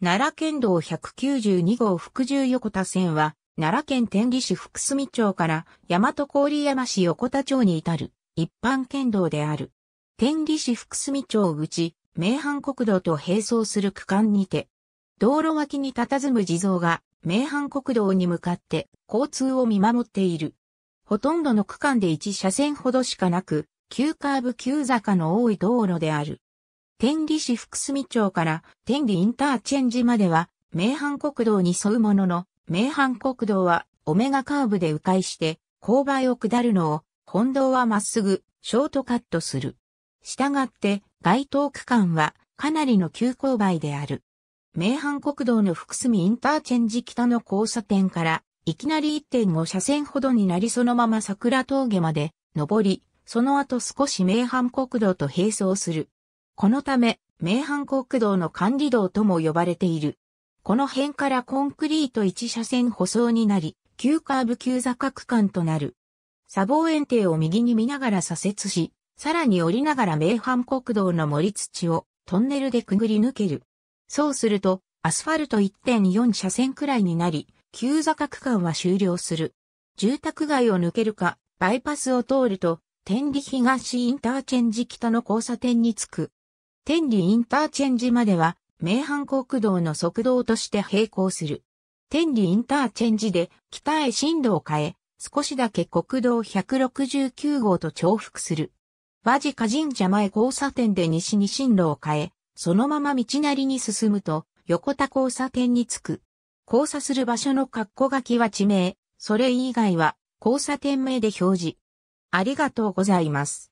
奈良県道192号福住横田線は、奈良県天理市福住町から大和郡山市横田町に至る一般県道である。天理市福住町口、名阪国道と並走する区間にて、道路脇に佇む地蔵が名阪国道に向かって交通を見守っている。ほとんどの区間で1車線ほどしかなく、急カーブ急坂の多い道路である。天理市福住町から天理インターチェンジまでは、名阪国道に沿うものの、名阪国道は、オメガカーブで迂回して、勾配を下るのを、本道はまっすぐ、ショートカットする。したがって、該当区間は、かなりの急勾配である。名阪国道の福住インターチェンジ北の交差点から、いきなり1.5車線ほどになりそのまま桜峠まで、上り、その後少し名阪国道と並走する。このため、名阪国道の管理道とも呼ばれている。この辺からコンクリート1車線舗装になり、急カーブ急座角間となる。砂防園庭を右に見ながら左折し、さらに降りながら名阪国道の森土をトンネルでくぐり抜ける。そうすると、アスファルト1.4車線くらいになり、急座角間は終了する。住宅街を抜けるか、バイパスを通ると、天理東インターチェンジ北の交差点に着く。天理インターチェンジまでは、名阪国道の速道として並行する。天理インターチェンジで北へ進路を変え、少しだけ国道169号と重複する。和ジカ神社前交差点で西に進路を変え、そのまま道なりに進むと、横田交差点に着く。交差する場所の括弧書きは地名、それ以外は交差点名で表示。ありがとうございます。